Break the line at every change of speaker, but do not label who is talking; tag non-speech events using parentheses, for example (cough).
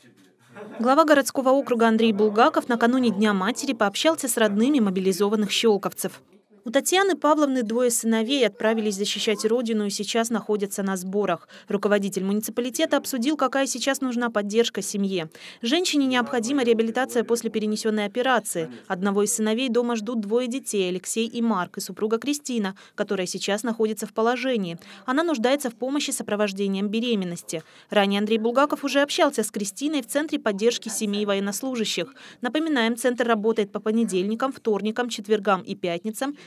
(laughs) Глава городского округа Андрей Булгаков накануне Дня матери пообщался с родными мобилизованных щелковцев. У Татьяны Павловны двое сыновей отправились защищать родину и сейчас находятся на сборах. Руководитель муниципалитета обсудил, какая сейчас нужна поддержка семье. Женщине необходима реабилитация после перенесенной операции. Одного из сыновей дома ждут двое детей, Алексей и Марк, и супруга Кристина, которая сейчас находится в положении. Она нуждается в помощи с сопровождением беременности. Ранее Андрей Булгаков уже общался с Кристиной в Центре поддержки семей военнослужащих. Напоминаем, Центр работает по понедельникам, вторникам, четвергам и пятницам –